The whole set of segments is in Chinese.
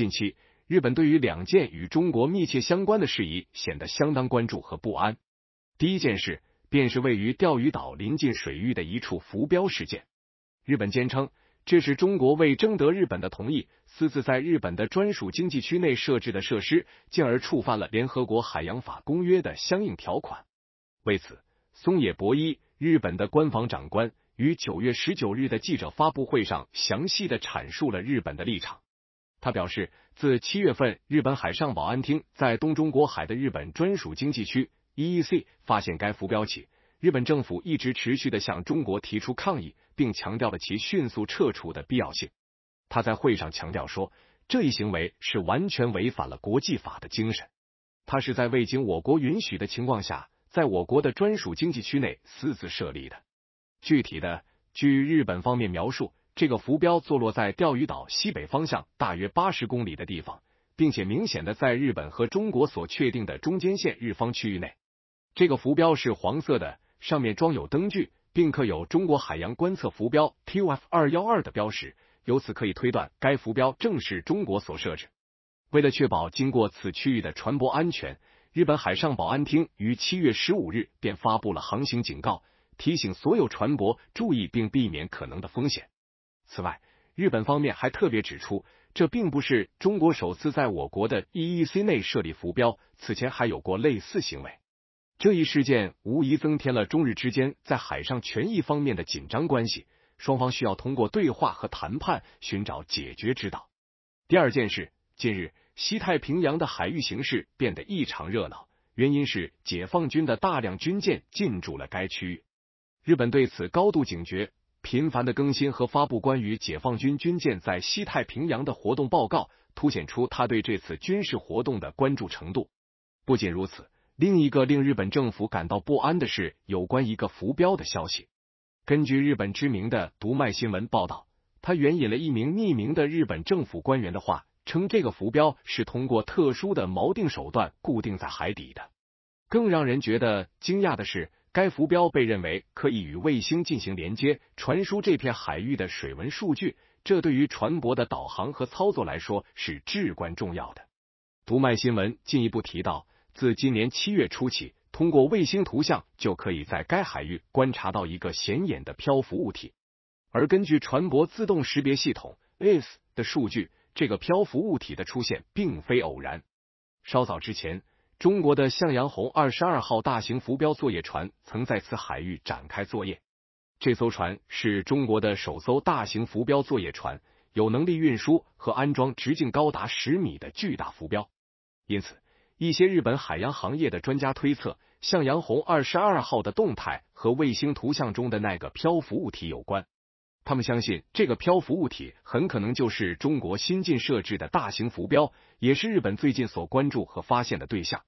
近期，日本对于两件与中国密切相关的事宜显得相当关注和不安。第一件事便是位于钓鱼岛临近水域的一处浮标事件。日本坚称，这是中国为征得日本的同意，私自在日本的专属经济区内设置的设施，进而触犯了联合国海洋法公约的相应条款。为此，松野博一，日本的官方长官，于九月十九日的记者发布会上，详细的阐述了日本的立场。他表示，自七月份日本海上保安厅在东中国海的日本专属经济区 （EEC） 发现该浮标起，日本政府一直持续的向中国提出抗议，并强调了其迅速撤除的必要性。他在会上强调说，这一行为是完全违反了国际法的精神。他是在未经我国允许的情况下，在我国的专属经济区内私自设立的。具体的，据日本方面描述。这个浮标坐落在钓鱼岛西北方向大约八十公里的地方，并且明显的在日本和中国所确定的中间线日方区域内。这个浮标是黄色的，上面装有灯具，并刻有中国海洋观测浮标 T F 二幺二的标识。由此可以推断，该浮标正是中国所设置。为了确保经过此区域的船舶安全，日本海上保安厅于七月十五日便发布了航行警告，提醒所有船舶注意并避免可能的风险。此外，日本方面还特别指出，这并不是中国首次在我国的 e e c 内设立浮标，此前还有过类似行为。这一事件无疑增添了中日之间在海上权益方面的紧张关系，双方需要通过对话和谈判寻找解决之道。第二件事，近日西太平洋的海域形势变得异常热闹，原因是解放军的大量军舰进驻了该区域，日本对此高度警觉。频繁的更新和发布关于解放军军舰在西太平洋的活动报告，凸显出他对这次军事活动的关注程度。不仅如此，另一个令日本政府感到不安的是有关一个浮标的消息。根据日本知名的读卖新闻报道，他援引了一名匿名的日本政府官员的话，称这个浮标是通过特殊的锚定手段固定在海底的。更让人觉得惊讶的是。该浮标被认为可以与卫星进行连接，传输这片海域的水文数据，这对于船舶的导航和操作来说是至关重要的。读卖新闻进一步提到，自今年七月初起，通过卫星图像就可以在该海域观察到一个显眼的漂浮物体，而根据船舶自动识别系统 IS 的数据，这个漂浮物体的出现并非偶然。稍早之前。中国的向阳红二十二号大型浮标作业船曾在此海域展开作业。这艘船是中国的首艘大型浮标作业船，有能力运输和安装直径高达十米的巨大浮标。因此，一些日本海洋行业的专家推测，向阳红二十二号的动态和卫星图像中的那个漂浮物体有关。他们相信，这个漂浮物体很可能就是中国新近设置的大型浮标，也是日本最近所关注和发现的对象。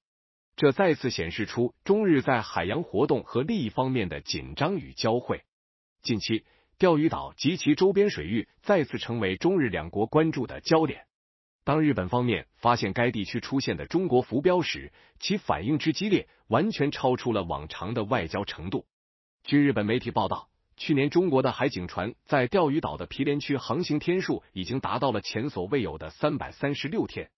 这再次显示出中日在海洋活动和利益方面的紧张与交汇。近期，钓鱼岛及其周边水域再次成为中日两国关注的焦点。当日本方面发现该地区出现的中国浮标时，其反应之激烈，完全超出了往常的外交程度。据日本媒体报道，去年中国的海警船在钓鱼岛的毗连区航行天数已经达到了前所未有的三百三十六天。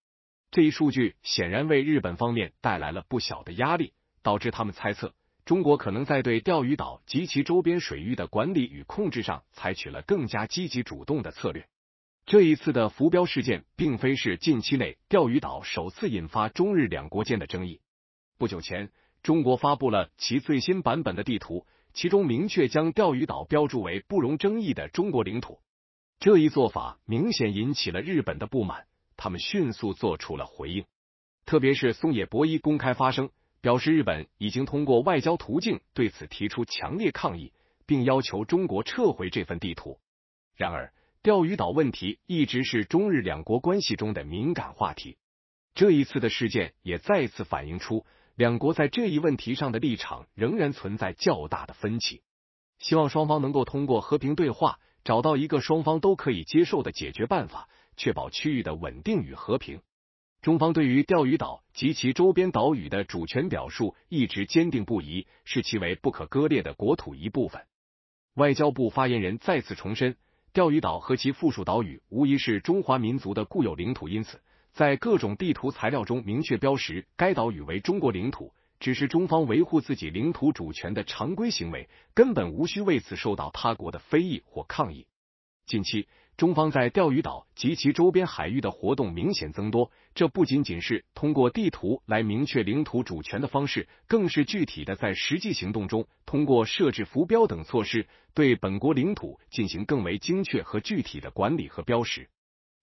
这一数据显然为日本方面带来了不小的压力，导致他们猜测中国可能在对钓鱼岛及其周边水域的管理与控制上采取了更加积极主动的策略。这一次的浮标事件并非是近期内钓鱼岛首次引发中日两国间的争议。不久前，中国发布了其最新版本的地图，其中明确将钓鱼岛标注为不容争议的中国领土。这一做法明显引起了日本的不满。他们迅速做出了回应，特别是松野博一公开发声，表示日本已经通过外交途径对此提出强烈抗议，并要求中国撤回这份地图。然而，钓鱼岛问题一直是中日两国关系中的敏感话题。这一次的事件也再次反映出两国在这一问题上的立场仍然存在较大的分歧。希望双方能够通过和平对话，找到一个双方都可以接受的解决办法。确保区域的稳定与和平。中方对于钓鱼岛及其周边岛屿的主权表述一直坚定不移，视其为不可割裂的国土一部分。外交部发言人再次重申，钓鱼岛和其附属岛屿无疑是中华民族的固有领土，因此在各种地图材料中明确标识该岛屿为中国领土，只是中方维护自己领土主权的常规行为，根本无需为此受到他国的非议或抗议。近期。中方在钓鱼岛及其周边海域的活动明显增多，这不仅仅是通过地图来明确领土主权的方式，更是具体的在实际行动中，通过设置浮标等措施，对本国领土进行更为精确和具体的管理和标识。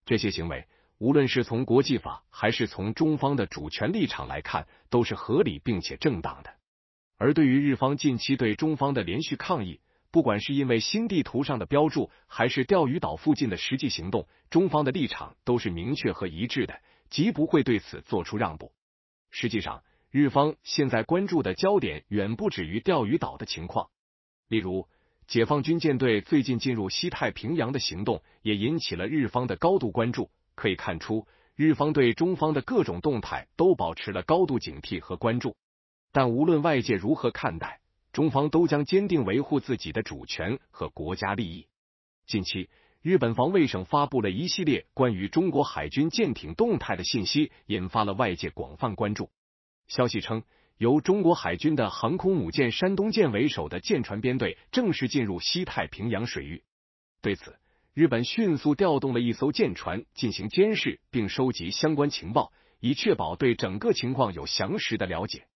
这些行为，无论是从国际法还是从中方的主权立场来看，都是合理并且正当的。而对于日方近期对中方的连续抗议，不管是因为新地图上的标注，还是钓鱼岛附近的实际行动，中方的立场都是明确和一致的，即不会对此做出让步。实际上，日方现在关注的焦点远不止于钓鱼岛的情况。例如，解放军舰队最近进入西太平洋的行动，也引起了日方的高度关注。可以看出，日方对中方的各种动态都保持了高度警惕和关注。但无论外界如何看待。中方都将坚定维护自己的主权和国家利益。近期，日本防卫省发布了一系列关于中国海军舰艇动态的信息，引发了外界广泛关注。消息称，由中国海军的航空母舰“山东舰”为首的舰船编队正式进入西太平洋水域。对此，日本迅速调动了一艘舰船进行监视，并收集相关情报，以确保对整个情况有详实的了解。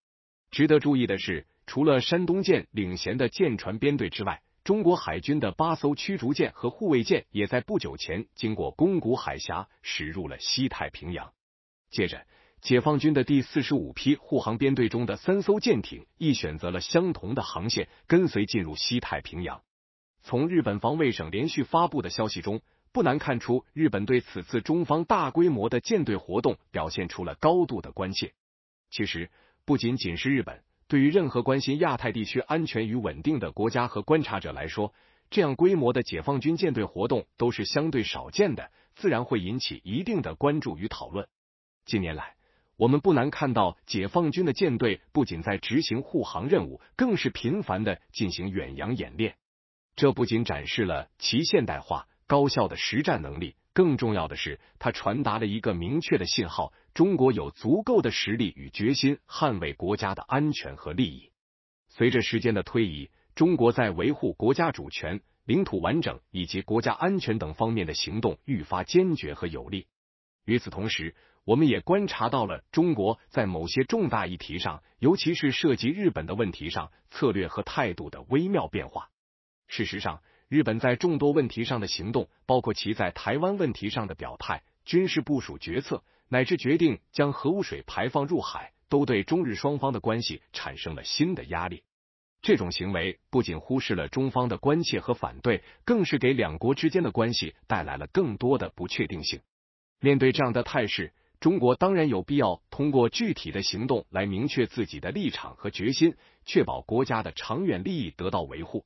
值得注意的是。除了山东舰领衔的舰船编队之外，中国海军的八艘驱逐舰和护卫舰也在不久前经过宫古海峡驶入了西太平洋。接着，解放军的第四十五批护航编队中的三艘舰艇亦选择了相同的航线，跟随进入西太平洋。从日本防卫省连续发布的消息中，不难看出日本对此次中方大规模的舰队活动表现出了高度的关切。其实，不仅仅是日本。对于任何关心亚太地区安全与稳定的国家和观察者来说，这样规模的解放军舰队活动都是相对少见的，自然会引起一定的关注与讨论。近年来，我们不难看到，解放军的舰队不仅在执行护航任务，更是频繁的进行远洋演练。这不仅展示了其现代化、高效的实战能力。更重要的是，他传达了一个明确的信号：中国有足够的实力与决心捍卫国家的安全和利益。随着时间的推移，中国在维护国家主权、领土完整以及国家安全等方面的行动愈发坚决和有力。与此同时，我们也观察到了中国在某些重大议题上，尤其是涉及日本的问题上，策略和态度的微妙变化。事实上，日本在众多问题上的行动，包括其在台湾问题上的表态、军事部署决策，乃至决定将核污水排放入海，都对中日双方的关系产生了新的压力。这种行为不仅忽视了中方的关切和反对，更是给两国之间的关系带来了更多的不确定性。面对这样的态势，中国当然有必要通过具体的行动来明确自己的立场和决心，确保国家的长远利益得到维护。